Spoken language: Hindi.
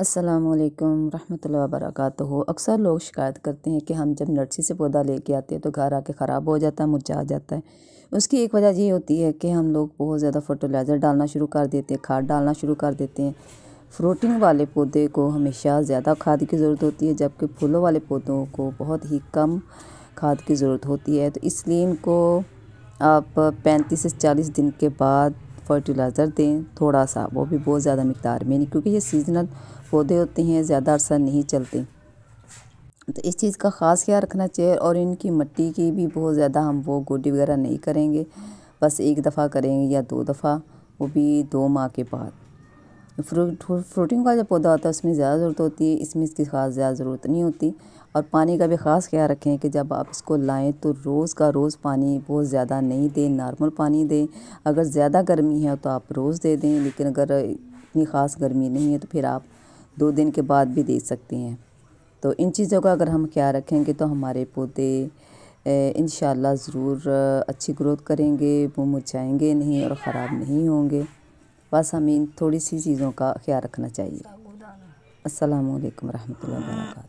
असलकम रहमतुल्लाह वर्क अक्सर लोग शिकायत करते हैं कि हम जब नर्सरी से पौधा लेके आते हैं तो घर आके ख़राब हो जाता है मुरझा जाता है उसकी एक वजह ये होती है कि हम लोग बहुत ज़्यादा फर्टिलाइज़र डालना शुरू कर देते हैं खाद डालना शुरू कर देते हैं फ्रोटिंग वाले पौधे को हमेशा ज़्यादा खाद की ज़रूरत होती है जबकि फूलों वाले पौधों को बहुत ही कम खाद की ज़रूरत होती है तो इसलिए इनको आप पैंतीस से चालीस दिन के बाद फर्टिलाइज़र दें थोड़ा सा वो भी बहुत ज़्यादा मकदार में नहीं क्योंकि ये सीजनल पौधे होते हैं ज़्यादा अरसा नहीं चलते तो इस चीज़ का ख़ास ख्याल रखना चाहिए और इनकी मिट्टी की भी बहुत ज़्यादा हम वो गोडी वगैरह नहीं करेंगे बस एक दफ़ा करेंगे या दो दफ़ा वो भी दो माह के बाद फ्रूट फ्रूटिंग का जो पौधा होता है उसमें ज़्यादा ज़रूरत होती है इसमें इसकी खास ज़्यादा ज़रूरत नहीं होती और पानी का भी ख़ास ख्याल रखें कि जब आप इसको लाएँ तो रोज़ का रोज़ पानी बहुत ज़्यादा नहीं दें नॉर्मल पानी दें अगर ज़्यादा गर्मी है तो आप रोज़ दे दें लेकिन अगर इतनी ख़ास गर्मी नहीं है तो फिर आप दो दिन के बाद भी दे सकते हैं तो इन चीज़ों का अगर हम ख्याल रखेंगे तो हमारे पौधे इन ज़रूर अच्छी ग्रोथ करेंगे वो मुरझाएँगे नहीं और ख़राब नहीं होंगे बस हमें इन थोड़ी सी चीज़ों का ख्याल रखना चाहिए अल्लाम वरहमल वर्का